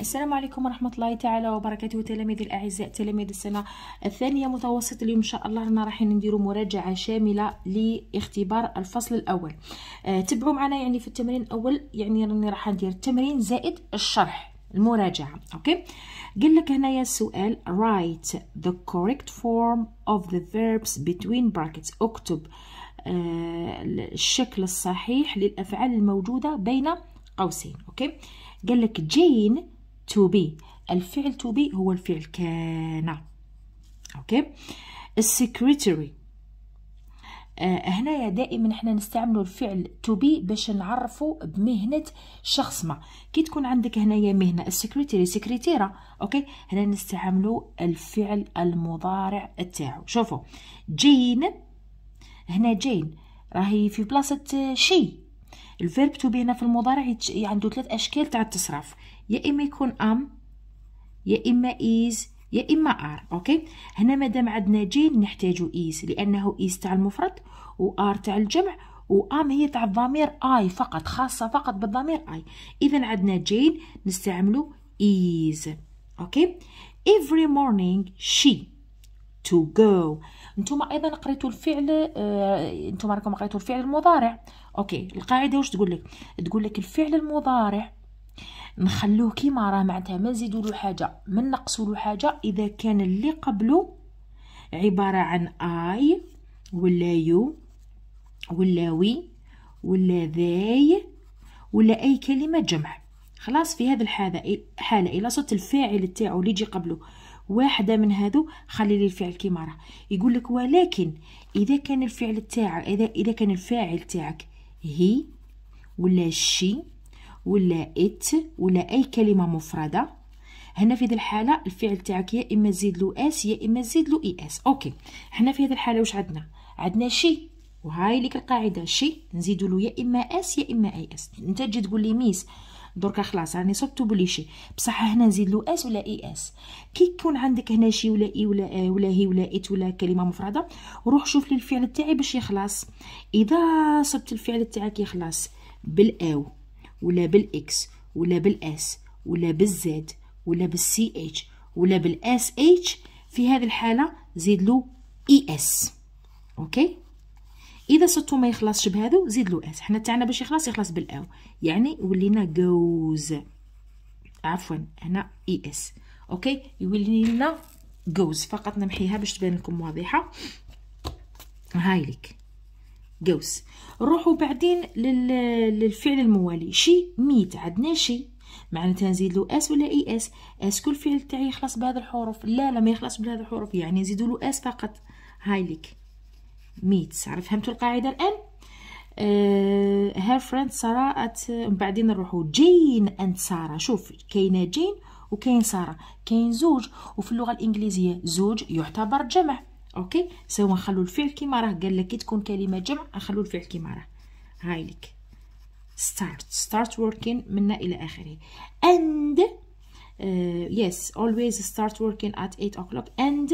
السلام عليكم ورحمة الله تعالى وبركاته تلاميذي الأعزاء تلاميذ السنة الثانية متوسط اليوم إن شاء الله رانا رايحين نديرو مراجعة شاملة لاختبار الفصل الأول آه تبعوا معنا يعني في التمرين الأول يعني راني راح ندير التمرين زائد الشرح المراجعة أوكي قال لك هنايا السؤال write the correct form of the verbs between brackets اكتب آه الشكل الصحيح للأفعال الموجودة بين قوسين أوكي قال لك جين to be الفعل to be هو الفعل كان اوكي السكرتيري آه هنايا دائما حنا نستعملوا الفعل to be باش نعرفوا بمهنه شخص ما كي تكون عندك هنايا مهنه السكرتيري سكرتيره اوكي هنا نستعملوا الفعل المضارع تاعو شوفوا جين هنا جين راهي في بلاصه شي الفيرب تو بي هنا في المضارع عنده ثلاث اشكال تاع التصرف يا اما يكون ام يا اما is يا اما ار اوكي هنا مادام عندنا جين نحتاجو is لانه is تاع المفرد وار تاع الجمع وام هي تاع الضمير اي فقط خاصه فقط بالضمير اي اذا عندنا جين نستعملو is اوكي every morning she to go نتوما ايضا قريتوا الفعل آه، نتوما راكم قريتوا الفعل المضارع اوكي القاعده واش تقول لك تقول لك الفعل المضارع نخلوه كيما راه معناتها ما نزيدو له حاجه ما نقصوا له حاجه اذا كان اللي قبله عباره عن اي ولا يو ولا وي ولا ذاي ولا اي كلمه جمع خلاص في هذا الحاله حاله الى صوت الفاعل تاعو اللي يجي قبله واحدة من هذو خلي لي الفعل كيما راه يقول لك ولكن إذا كان الفعل تاعك إذا إذا كان الفاعل تاعك هي ولا شي ولا ات ولا اي كلمه مفرده هنا في هذه الحاله الفعل تاعك يا اما تزيد له اس يا اما تزيد له اي اس اوكي حنا في هذه الحاله واش عندنا عندنا شي وهاي ليك القاعده شي نزيدوا له يا اما اس يا اما اي اس انت تجي تقول لي ميس دركا خلاص راني صبت بلي شي بصح هنا نزيد له اس ولا اي اس كي يكون عندك هنا شي ولا اي ولا آه ولا هي ولا ات ولا كلمه مفرده روح شوف لي الفعل تاعي باش يخلص اذا صبت الفعل تاعك يخلص بالاو ولا بالاكس ولا بالاس ولا بالزد ولا بالسي اتش ولا بالاس اتش في هذه الحالة زيد له اي اس اوكي اذا صوتو ما يخلصش بهذا زيد له اس حنا تاعنا باش يخلص يخلص بالاو يعني ولينا جوز عفوا هنا اي اس اوكي يولي لنا جوز فقط نمحيها باش تبان لكم واضحه هاي ليك قوس نروحو بعدين للفعل الموالي شي ميت عندنا شي معناتها نزيد له اس ولا اي اس اس كل فعل تاعي يخلص بهذه الحروف لا لا ما يخلص بهذه الحروف يعني نزيدوا له اس فقط هاي ليك ميت عرفت فهمتوا القاعده الان هير فريند ساره بعدين نروحوا جين اند ساره شوف كاينه جين وكاين ساره كاين زوج وفي اللغه الانجليزيه زوج يعتبر جمع اوكي سوا نخلو الفعل كيما راه قال لك كي تكون كلمه جمع نخلو الفعل كيما راه هاي لك start start working من الى اخره and uh, yes always start working at 8 o'clock and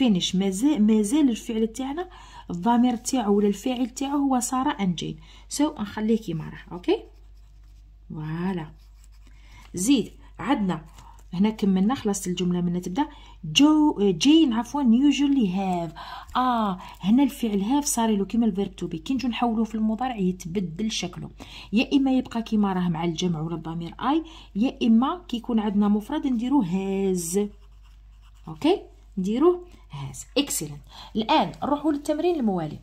finish مازال مازال الفعل تاعنا الضمير تاعو ولا الفاعل تاعو هو ساره انجين سو so, نخليه كيما راه اوكي فوالا زيد عندنا هنا كملنا خلصت الجمله منا تبدا جو آه، جين عفوا يوجولي هاف اه هنا الفعل هاف صار له كيما الفيرب تو بي كي نجو نحولوه في المضارع يتبدل شكله يا اما يبقى كيما راه مع الجمع ولا الضمير اي يا اما كيكون عندنا مفرد نديروه هاز اوكي نديروه هاز اكسلنت الان نروحوا للتمرين الموالي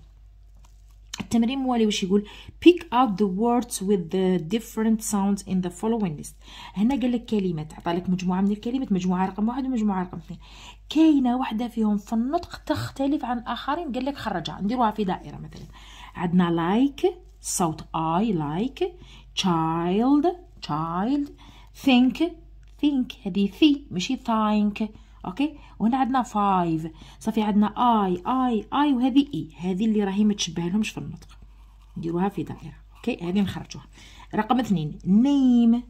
التمرين موالي واش يقول pick out the words with the different sounds in the following list هنا قال لك كلمات عطى لك مجموعه من الكلمات مجموعه رقم واحد ومجموعه رقم اثنين كاينه واحده فيهم في النطق تختلف عن الاخرين قال لك خرجها نديروها في دائره مثلا عندنا لايك like, صوت اي لايك child child think think هذه في ماشي think اوكي وهنا عندنا 5 صافي عندنا اي اي اي وهذه اي e. هذه اللي راهي ما تشبه لهمش في النطق نديروها في دائره اوكي هذه نخرجوها رقم اثنين نيم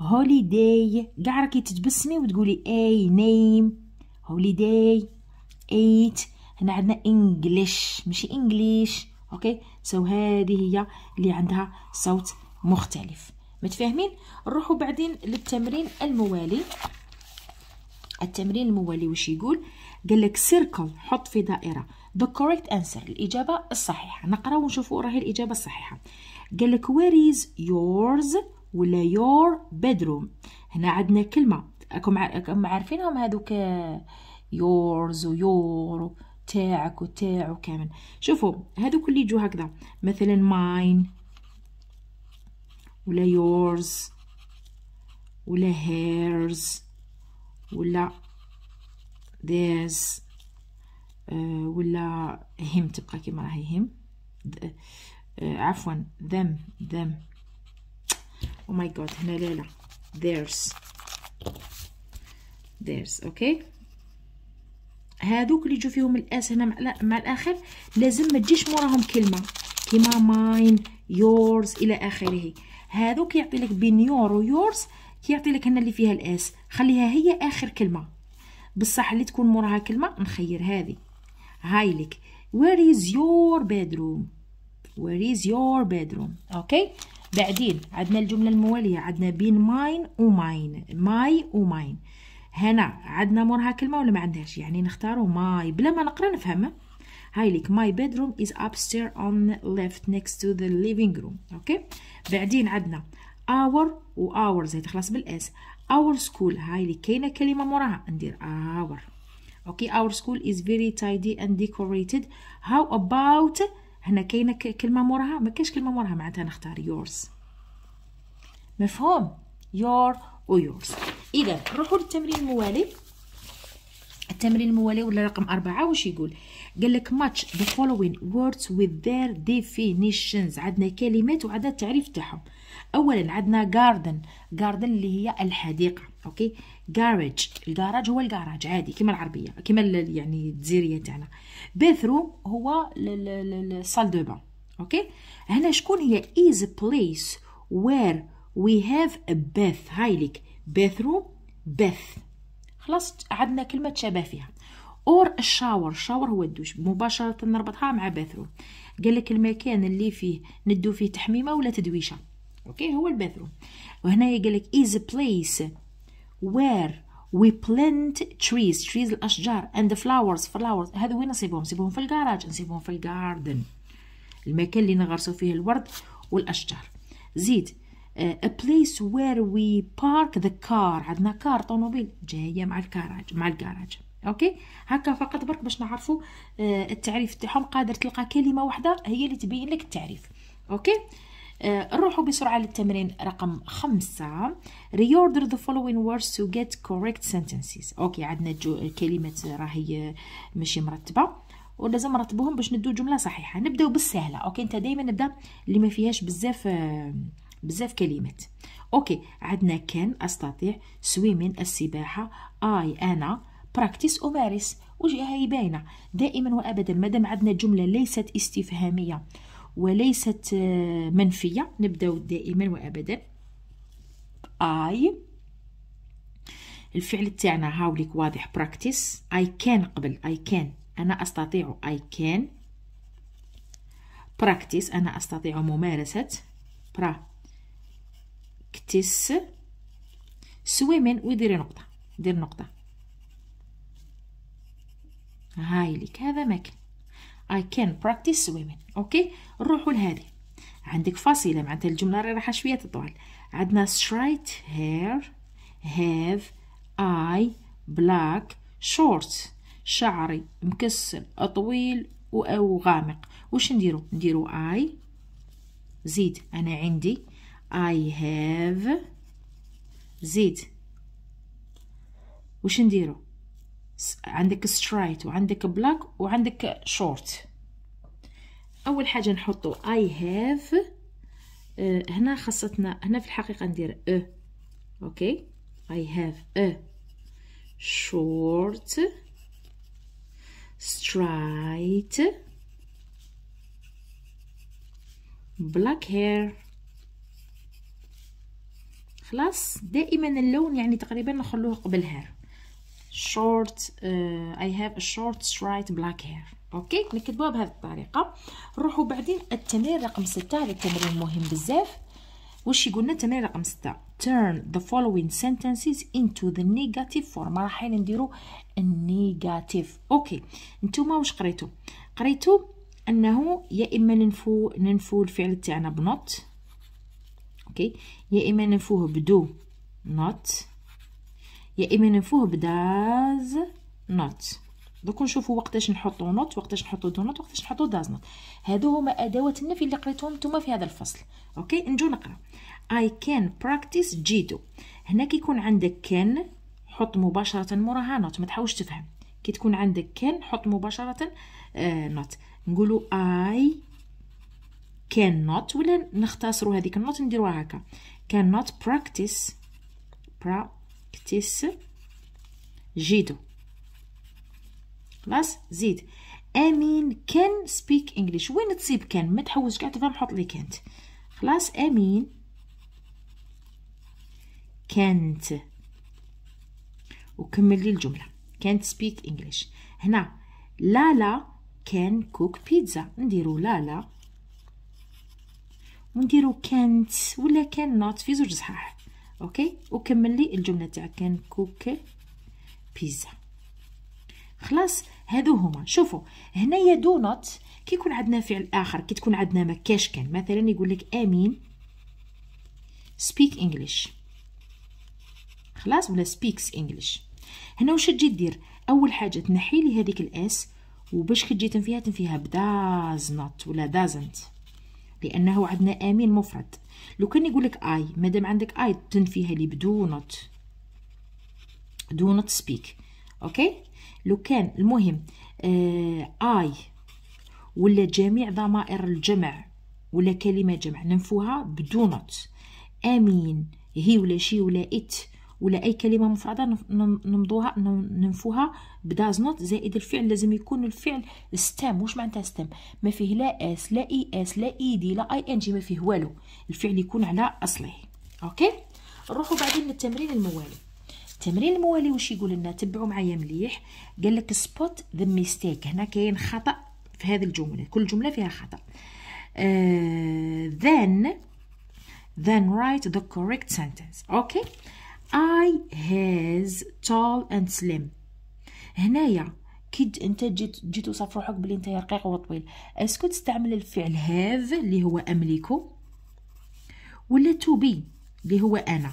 هوليداي كاع راكي تتبسمي وتقولي اي نيم هوليداي ايت هنا عندنا انجليش ماشي انجليش اوكي سو هذه هي اللي عندها صوت مختلف متفاهمين نروحوا بعدين للتمرين الموالي التمرين الموالي واش يقول قال لك سيركل حط في دائره the correct answer الاجابه الصحيحه نقرا ونشوفوا راهي الاجابه الصحيحه قال لك where is yours ولا your bedroom هنا عندنا كلمه راكم عارفينهم هذوك yours ويور تاعك وتاعو كامل شوفوا هذوك اللي يجوا هكذا مثلا mine ولا yours ولا هيرز ولا theirs آه، ولا هيم تبقى كيما راهي هيم آه، عفوا ذم ذم او ماي جاد هنا لا لا ذيرز ذيرز اوكي هادوك اللي يجو فيهم الاس هنا مع, مع الاخر لازم ما تجيش موراهم كلمه كيما ماين يورز الى اخره هادوك يعطي لك بين يور ويورز كيعطي لك هنا اللي فيها الاس خليها هي اخر كلمه بصح اللي تكون موراها كلمه نخير هذه هاي لك وير از يور بيدروم وير از يور بيدروم اوكي بعدين عندنا الجمله المواليه عندنا بين ماين وماين ماي وماين هنا عندنا مورها كلمه ولا ما عندهاش يعني نختاروا ماي بلا ما نقرا نفهمها هاي لك ماي بيدروم از ابستير اون ليفت نيكست تو ذا ليفينغ روم اوكي بعدين عندنا اور وأورز هي تخلص بالاس اور سكول هاي اللي كاينه كلمه موراها ندير اور اوكي اور سكول از فيري تايدي اند ديكوريتد هاو اباوت هنا كاينه كلمه موراها ما كاينش كلمه موراها معناتها نختار يورز مفهوم يور و يورز اذا نروحوا للتمرين الموالي التمرين الموالي ولا رقم أربعة واش يقول قال لك ماتش ذا فولوين ووردز وذ ذير ديفينيشنز عندنا كلمات وعندنا التعريف تاعهم اولا عندنا جاردن جاردن اللي هي الحديقه اوكي جاراج الكراج هو الكراج عادي كما العربيه كما يعني الجزيريه تاعنا bathroom هو الصال دو بان اوكي هنا شكون هي از بليس وير وي هاف ا باث هايليك هاي لك bathroom خلاص عندنا كلمه تشابه فيها اور الشاور الشاور هو الدوش مباشره نربطها مع باثروم قال لك المكان اللي فيه ندو فيه تحميمه ولا تدويشه اوكي هو الباثروم وهنايا قال لك is a place where we plant trees trees الاشجار and فلاورز flowers flowers هذو وين نصيبهم نصيبهم في الكراج نصيبهم في الجاردن المكان اللي نغرسوا فيه الورد والاشجار زيد آه، a place where we park the car عندنا كار طوموبيل جايه مع الكراج مع الكراج اوكي هكا فقط برك باش نعرفوا آه، التعريف تاعهم قادر تلقى كلمه واحده هي اللي تبين لك التعريف اوكي آه، نروحوا بسرعه للتمرين رقم خمسة reorder the following words to get correct sentences اوكي عندنا كلمات راهي آه، ماشي مرتبه ولازم نرتبوهم باش ندو جمله صحيحه نبداو بالسهله اوكي انت دائما نبدا اللي ما فيهاش بزاف بزاف كلمات اوكي عندنا كان استطيع سويمين السباحه اي انا براكتيس أمارس وجهها باينة دائما وأبدا مادام عندنا جملة ليست استفهامية وليست آه، منفية نبداو دائما وأبدا اي الفعل تاعنا هاوليك واضح براكتيس اي كان قبل اي كان أنا أستطيع اي كان براكتيس أنا أستطيع ممارسة براكتس سويمين وديري نقطة دير نقطة هاي ليك هذا مكان I can practice swimming أوكي نروحوا لهذه عندك فاصلة معناتها الجملة راهي رايحة شوية تطول عندنا straight hair have I black shorts شعري مكسل طويل أو غامق وش نديرو نديرو I زيد أنا عندي I have زيد وش نديرو عندك سترايت وعندك بلاك وعندك شورت اول حاجه نحطو اي آه، هاف هنا خاصتنا هنا في الحقيقه ندير ا أه. اوكي اي هاف ا شورت سترايت بلاك هير خلاص دائما اللون يعني تقريبا نخلوه قبل هير short uh, I have a short straight black hair اوكي نكتبوها بهذه الطريقه نروحوا بعدين التمرين رقم 6 هذا التمرين مهم بزاف واش يقولنا التمرين رقم 6 turn the following sentences into the negative form راح نديرو النيجاتيف اوكي نتوما واش قريتو قريتو انه يا اما ننفو ننفو الفعل تاعنا بنوت اوكي يا اما ننفوه بدو نوت يا اما ننفوه بداز نوت دوك نشوفوا وقتاش نحطو نوت وقتاش نحطو دو نوت وقتاش نحطو داز نوت هادو هما ادوات النفي اللي قريتهم نتوما في هذا الفصل اوكي نجو نقرا اي كان براكتيس جيدو هنا كيكون عندك كان حط مباشره موراها نوت ما تحاولش تفهم كي تكون عندك كان حط مباشره آه، نوت نقولوا اي كان نوت ولا نختصروا هذيك النوت نديروها هكا كان نوت براكتيس برا كتيس جيدو خلاص زيد امين كان سبيك انجلش وين تصيب كان ما تحوس كاع تفهم حط لي كانت خلاص امين كانت وكمل لي الجمله كانت سبيك انجلش هنا لالا كان كوك بيتزا نديرو لالا ونديرو كانت ولا كان نوت في زوج صحاح اوكي وكمل لي الجمله تاعك كان كوك بيزا خلاص هادو هما شوفوا هنايا دونات كي يكون عندنا فعل اخر كي تكون عندنا ما كاش كان مثلا يقول لك امين سبيك انجلش خلاص ولا سبيكس انجلش هنا واش تجي دير اول حاجه تنحي لي هذيك الاس وباش كتجي تنفيها تنفيها بداز نوت ولا دازنت لانه عندنا امين مفرد لو كان يقول لك اي مادام عندك اي تنفيها لي بدو نوت دو نوت سبيك اوكي لو كان المهم آه اي ولا جميع ضمائر الجمع ولا كلمه جمع ننفوها بدو نوت امين هي ولا شي ولا ات ولا اي كلمه مفرده نمضوها ننفوها بداز نوت زائد الفعل لازم يكون الفعل ستام واش معناتها ستام ما فيه لا اس لا اي e، اس لا اي e، دي لا اي ان جي ما فيه والو الفعل يكون على اصله اوكي نروحوا بعدين للتمرين الموالي التمرين الموالي واش يقول لنا تبعوا معايا مليح قال لك سبوت ذا ميستيك هنا كاين خطا في هذه الجمله كل جمله فيها خطا uh, then then write the correct sentence okay I has tall and slim هنايا كي انت جيت جيت توصف روحك بلي انت رقيق وطويل اسكو تستعمل الفعل هاف اللي هو املكه ولا تو بي اللي هو انا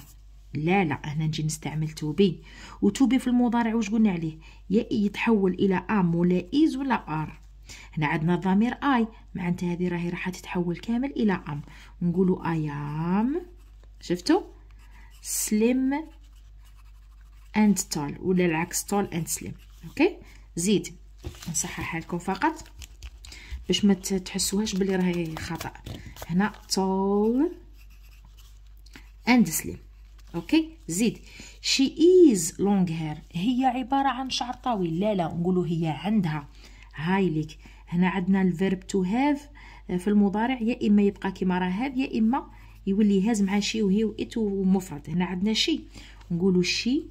لا لا هنا نجي نستعمل تو بي وتو بي في المضارع واش قلنا عليه يا يتحول الى ام ولا از ولا ار هنا عندنا الضمير اي معناتها هذه راهي راح تتحول كامل الى ام نقولوا اي ام شفتوا سليم اند tall ولا العكس tall اند سليم اوكي زيد نصححها لكم فقط باش ما تحسوهاش بلي راهي خطا هنا tall اند سليم اوكي زيد شي از لونغ هير هي عباره عن شعر طويل لا لا نقولوا هي عندها هاي ليك هنا عندنا الفيرب تو هاف في المضارع يا اما يبقى كما راه هاف يا اما يولي يهاز مع شي وهي وإت ومفرد هنا عندنا شي نقولوا شي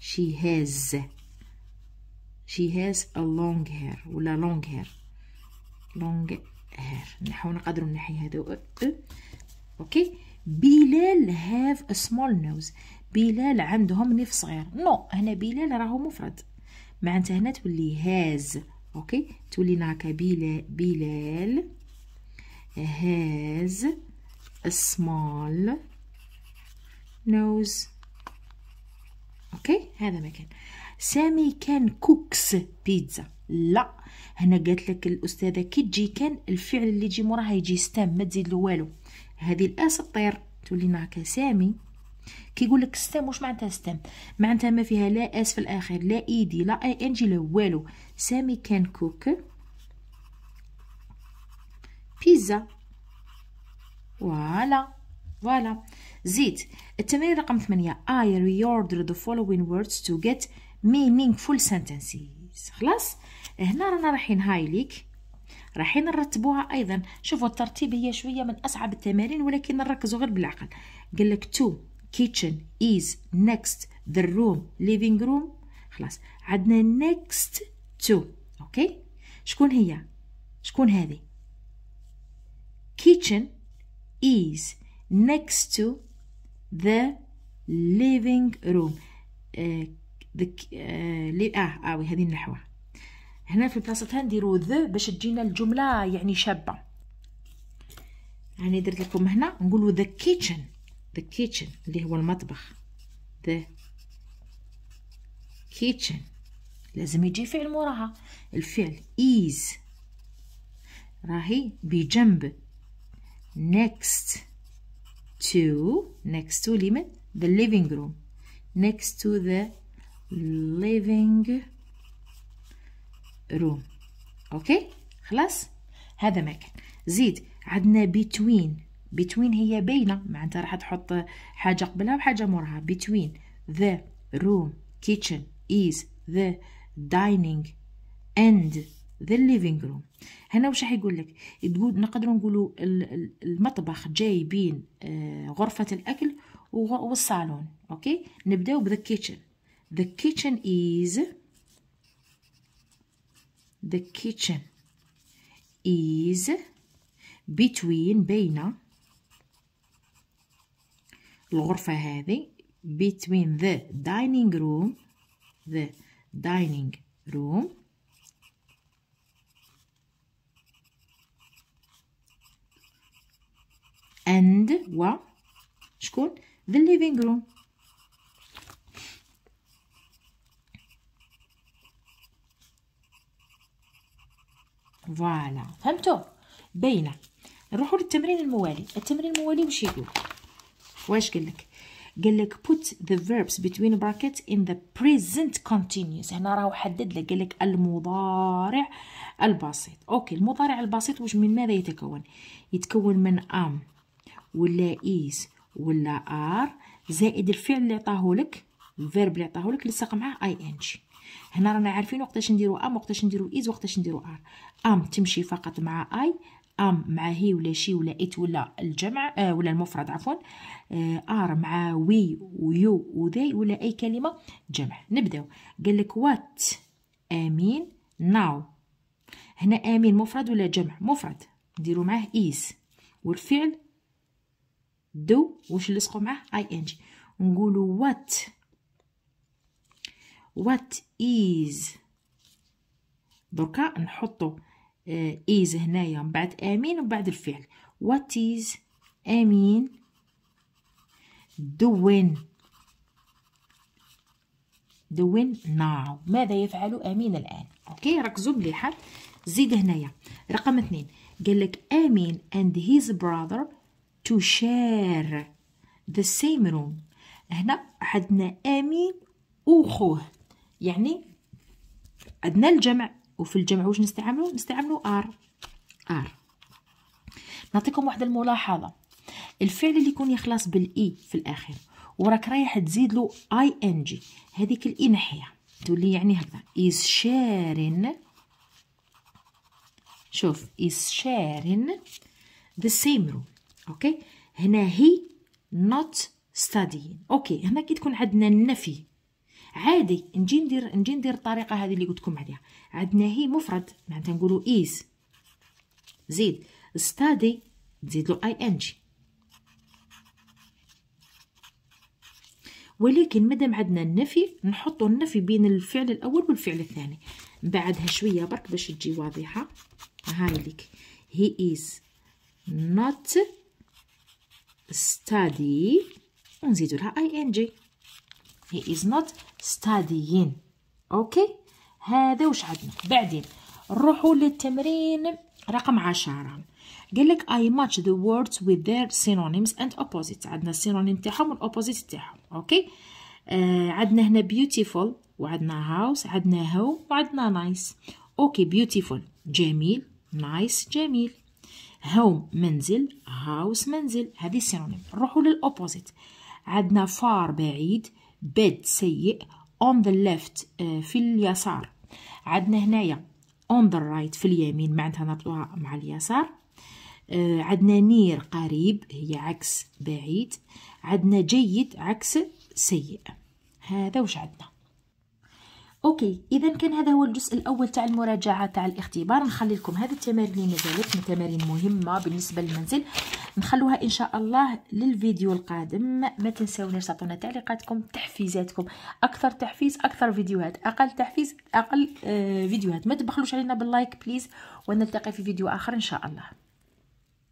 شي هاز شي هاز ا لونغ هير ولا لونغ هير لونغ هير نحاول نقدروا نحي هذا اوكي بلال هاف ا سمول نوز بلال عندهم نف صغير نو هنا بلال راهو مفرد معناتها هنا تولي هاز اوكي تولي هكا بلال بلال has a small nose اوكي هذا مكان سامي كان كوكس بيتزا لا هنا قالت لك الاستاذه كي تجي كان الفعل اللي يجي موراها يجي ستام ما تزيد له والو هذه الاس تطير تولي معك سامي كي يقول لك ستام واش معناتها ستام معناتها ما فيها لا اس في الاخر لا ايدي لا اي انجي لا والو سامي كان كوك بيتزا فوالا فوالا زيد التمرين رقم 8 I reorder the following words to get meaningful sentences خلاص هنا رانا رايحين هايليك رايحين نرتبوها ايضا شوفوا الترتيب هي شويه من اصعب التمارين ولكن نركزوا غير بالعقل قال لك to kitchen is next the room living room خلاص عندنا next to اوكي شكون هي شكون هذه kitchen is next to the living room uh, the uh, اه اوي ah, ah, هذه النحوه هنا في بلاصتها نديرو ذا باش تجينا الجمله يعني شابه يعني درت لكم هنا نقولو the kitchen the kitchen اللي هو المطبخ the kitchen لازم يجي فعل موراها الفعل is راهي بجنب next to next to limit the living room next to the living room Okay, خلاص هذا مكان زيد عندنا between between هي باينه معناتها راح تحط حاجه قبلها وحاجه موراها between the room kitchen is the dining and ذا ليفينغ روم هنا واش راح يقول لك تقول نقدروا نقولوا المطبخ جاي بين آه، غرفه الاكل والصالون اوكي نبداو بذا كيتشن ذا كيتشن از ذا كيتشن از between بين الغرفة هذه between the dining room the dining room هو شكون ذا ليفينغ روم فوالا فهمتو باينه نروحوا للتمرين الموالي التمرين الموالي واش يقول واش قال لك قال لك put the verbs between brackets in the present continuous هنا راهو حدد لك قال لك المضارع البسيط اوكي المضارع البسيط واش من ماذا يتكون يتكون من am ولا إيز ولا آر زائد الفعل اللي عطاهولك الفيرب اللي عطاهولك لصق معاه أي إن جي هنا رانا عارفين وقتاش نديرو أم وقتاش نديرو إيز وقتاش نديرو آر أم تمشي فقط مع أي ام مع هي ولا شي ولا ات ولا الجمع آه ولا المفرد عفوا آه ار مع وي ويو وذي ولا اي كلمه جمع نبداو قال لك وات امين ناو هنا امين مفرد ولا جمع مفرد نديرو معاه ايز والفعل دو واش نلصقو معاه اي ان جي نقولوا وات وات ايز دركا نحطو ايز آه، هنايا من بعد امين ومن بعد الفعل وات ايز امين دوين دوين ناو ماذا يفعل امين الان اوكي ركزوا بلي زيد هنايا رقم اثنين قال لك امين اند هيز براذر to share the same room هنا عندنا امين وخوه يعني عندنا الجمع وفي الجمع واش نستعملوا نستعملوا ار ار نعطيكم واحد الملاحظه الفعل اللي يكون يخلص بالاي e في الاخر وراك رايح تزيد له اي ان جي هذيك الاي e نحيه تولي يعني هكذا is sharing شوف is sharing the same room اوكي هنا هي نوت ستادي اوكي هنا كي تكون عندنا النفي عادي نجي ندير نجي ندير الطريقه هذه اللي قلت لكم عليها عندنا هي مفرد معناتها نقولوا ايز زيد ستادي تزيد له اي ان جي ولكن مادام عندنا النفي نحطوا النفي بين الفعل الاول والفعل الثاني بعدها شويه برك باش تجي واضحه هاي ليك هي از نوت study ونزيدو لها ing he is not studying اوكي هذا واش عندنا بعدين نروحوا للتمرين رقم عشرة قال لك I match the words with their synonyms and opposites عندنا السينونيم تاعهم والاوبوزيت تاعهم اوكي آه، عندنا هنا beautiful وعندنا house عندنا home وعندنا nice اوكي beautiful جميل نايس جميل هوم منزل هاوس منزل هذه سينونيم نروحوا للأوبوزيت عندنا فار بعيد بيد سيء on the left آه، في اليسار عندنا هنايا on the right في اليمين معناتها نطلعها مع اليسار آه، عندنا نير قريب هي عكس بعيد عندنا جيد عكس سيء هذا واش عندنا اوكي اذا كان هذا هو الجزء الاول تاع المراجعه تاع الاختبار نخلي لكم هذه التمارين اللي مازالت من تمارين مهمه بالنسبه للمنزل نخلوها ان شاء الله للفيديو القادم ما تنساوناش تعطونا تعليقاتكم تحفيزاتكم اكثر تحفيز اكثر فيديوهات اقل تحفيز اقل آه فيديوهات ما تبخلوش علينا باللايك بليز ونلتقي في فيديو اخر ان شاء الله